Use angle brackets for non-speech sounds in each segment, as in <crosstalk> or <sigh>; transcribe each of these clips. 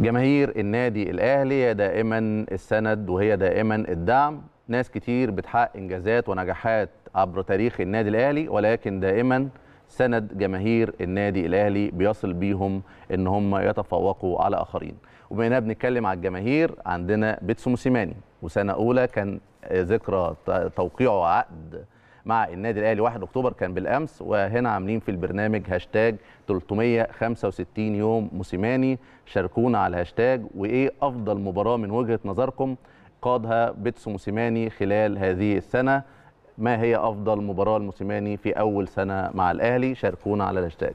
جماهير النادي الاهلي هي دائما السند وهي دائما الدعم ناس كتير بتحقق انجازات ونجاحات عبر تاريخ النادي الاهلي ولكن دائما سند جماهير النادي الاهلي بيصل بيهم ان هم يتفوقوا على اخرين وبما اننا بنتكلم على الجماهير عندنا بيتسو موسيماني وسنه اولى كان ذكرى توقيعه عقد مع النادي الاهلي 1 اكتوبر كان بالامس وهنا عاملين في البرنامج هاشتاج 365 يوم موسيماني شاركونا على الهاشتاج وايه افضل مباراه من وجهه نظركم قادها بيتسو موسيماني خلال هذه السنه ما هي افضل مباراه لموسيماني في اول سنه مع الاهلي شاركونا على الهاشتاج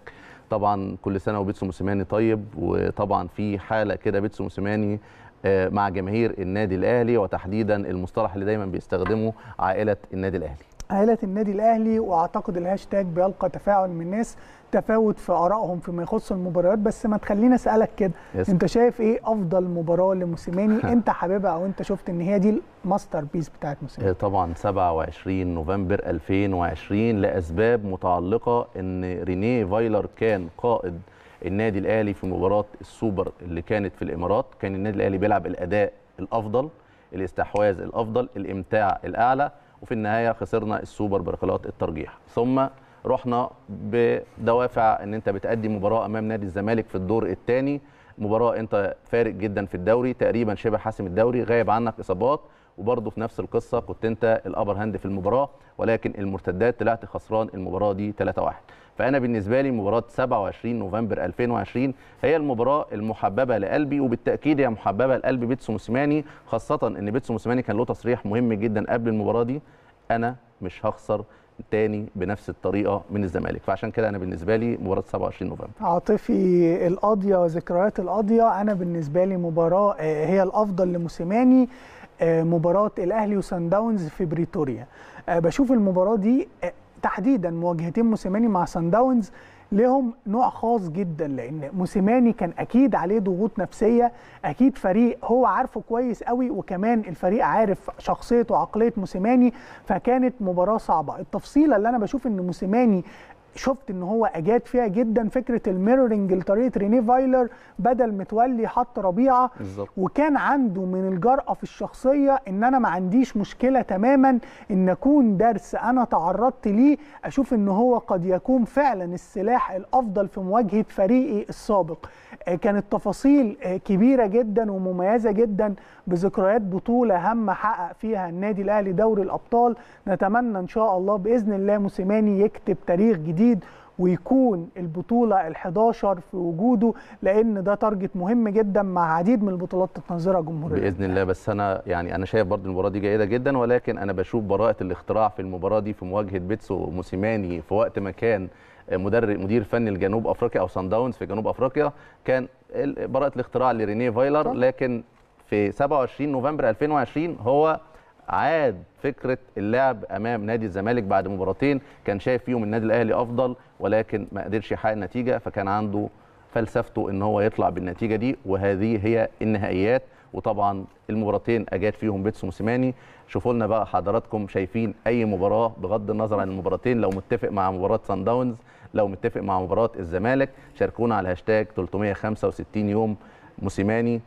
طبعا كل سنه وبيتسو موسيماني طيب وطبعا في حاله كده بيتسو موسيماني آه، مع جماهير النادي الاهلي وتحديدا المصطلح اللي دايما بيستخدمه عائله النادي الاهلي عائلة النادي الأهلي وأعتقد الهاشتاج بيلقى تفاعل من الناس تفاوت في آرائهم فيما يخص المباريات بس ما تخليني أسألك كده يسك. أنت شايف إيه أفضل مباراة لموسيماني <laughs> أنت حاببها أو أنت شفت إن هي دي الماستر بيس بتاعت موسيماني إيه، طبعا 27 نوفمبر 2020 لأسباب متعلقة إن رينيه فايلر كان قائد النادي الأهلي في مباراة السوبر اللي كانت في الإمارات كان النادي الأهلي بيلعب الأداء الأفضل الاستحواذ الأفضل الإمتاع الأعلى وفي النهايه خسرنا السوبر بركلات الترجيح ثم رحنا بدوافع ان انت بتأدي مباراه امام نادي الزمالك في الدور الثاني مباراه انت فارق جدا في الدوري تقريبا شبه حاسم الدوري غايب عنك اصابات وبرضه في نفس القصه كنت انت الابر هاند في المباراه ولكن المرتدات طلعت خسران المباراه دي 3-1 فانا بالنسبه لي مباراه 27 نوفمبر 2020 هي المباراه المحببه لقلبي وبالتاكيد هي محببه لقلب بيتسو موسيماني خاصه ان بيتسو موسيماني كان له تصريح مهم جدا قبل المباراه دي انا مش هخسر تاني بنفس الطريقه من الزمالك فعشان كده انا بالنسبه لي مباراه 27 نوفمبر عاطفي القاضيه وذكريات القاضيه انا بالنسبه لي مباراه آه، هي الافضل لموسيماني آه، مباراه الاهلي وسان داونز في بريتوريا آه، بشوف المباراه دي تحديدا مواجهتين موسيماني مع سان داونز لهم نوع خاص جدا لان موسيماني كان اكيد عليه ضغوط نفسيه اكيد فريق هو عارفه كويس قوي وكمان الفريق عارف شخصيه وعقليه موسيماني فكانت مباراه صعبه التفصيله اللي انا بشوف ان موسيماني شفت ان هو اجاد فيها جدا فكره الميرورنج لطريقه رينيه فايلر بدل متولي حط ربيعه بالزبط. وكان عنده من الجرأه في الشخصيه ان انا ما عنديش مشكله تماما ان اكون درس انا تعرضت ليه اشوف ان هو قد يكون فعلا السلاح الافضل في مواجهه فريقي السابق آه، كانت تفاصيل آه، كبيره جدا ومميزه جدا بذكريات بطوله هامه حقق فيها النادي الاهلي دوري الابطال نتمنى ان شاء الله باذن الله موسيماني يكتب تاريخ جديد جديد ويكون البطولة ال11 في وجوده لأن ده تارجت مهم جدا مع عديد من البطولات التنظيرة الجمهورية بإذن الله بس أنا يعني أنا شايف برضه المباراة دي جيدة جدا ولكن أنا بشوف براءة الاختراع في المباراة دي في مواجهة بيتسو موسيماني في وقت ما كان مدرب مدير فني لجنوب أفريقيا أو سان داونز في جنوب أفريقيا كان براءة الاختراع لرينيه فايلر لكن في 27 نوفمبر 2020 هو عاد فكره اللعب امام نادي الزمالك بعد مباراتين كان شايف فيهم النادي الاهلي افضل ولكن ما قدرش يحقق نتيجه فكان عنده فلسفته ان هو يطلع بالنتيجه دي وهذه هي النهائيات وطبعا المباراتين اجاد فيهم بيتسو موسيماني شوفوا لنا بقى حضراتكم شايفين اي مباراه بغض النظر عن المباراتين لو متفق مع مباراه سان داونز لو متفق مع مباراه الزمالك شاركونا على الهاشتاج 365 يوم موسيماني